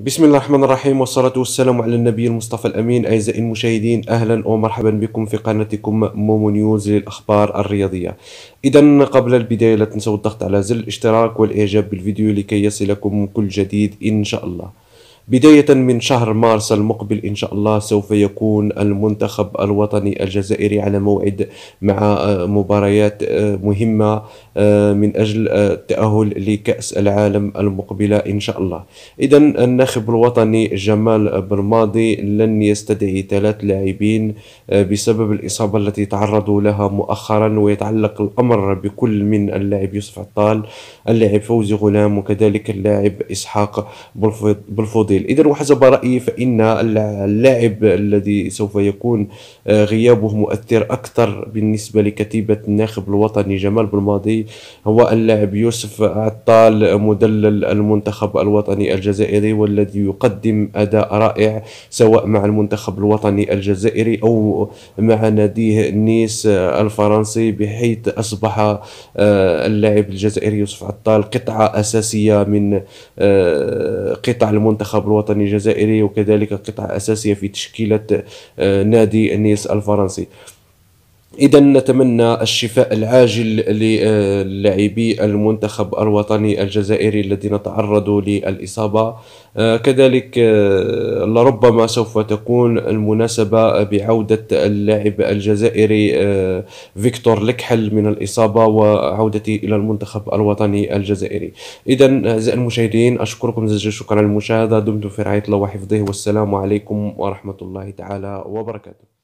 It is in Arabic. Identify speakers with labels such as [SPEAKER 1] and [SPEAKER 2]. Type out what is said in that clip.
[SPEAKER 1] بسم الله الرحمن الرحيم والصلاة والسلام على النبي المصطفى الأمين أعزائي المشاهدين أهلا ومرحبا بكم في قناتكم مومو نيوز للأخبار الرياضية إذا قبل البداية لا تنسوا الضغط على زر الاشتراك والإعجاب بالفيديو لكي يصلكم كل جديد إن شاء الله بداية من شهر مارس المقبل إن شاء الله سوف يكون المنتخب الوطني الجزائري على موعد مع مباريات مهمة من أجل التأهل لكأس العالم المقبلة إن شاء الله إذا الناخب الوطني جمال برماضي لن يستدعي ثلاث لاعبين بسبب الإصابة التي تعرضوا لها مؤخرا ويتعلق الأمر بكل من اللاعب يوسف عطال اللاعب فوزي غلام وكذلك اللاعب إسحاق بلفوضي جميل إذا وحسب رأيي فإن اللاعب الذي سوف يكون آه، غيابه مؤثر أكثر بالنسبة لكتيبة الناخب الوطني جمال بالماضي هو اللاعب يوسف عطال مدلل المنتخب الوطني الجزائري والذي يقدم أداء رائع سواء مع المنتخب الوطني الجزائري أو مع ناديه نيس آه، الفرنسي بحيث أصبح آه، اللاعب الجزائري يوسف عطال قطعة أساسية من قطع المنتخب الوطني الجزائري وكذلك قطعة أساسية في تشكيلة آه، نادي النيس الفرنسي اذا نتمنى الشفاء العاجل للاعبي المنتخب الوطني الجزائري الذين تعرضوا للاصابه آه، كذلك آه، لربما سوف تكون المناسبه بعوده اللاعب الجزائري آه، فيكتور لكحل من الاصابه وعودته الى المنتخب الوطني الجزائري اذا اعزائي المشاهدين اشكركم جزيلا شكرا على المشاهده دمتم في رعايه الله وحفظه والسلام عليكم ورحمه الله تعالى وبركاته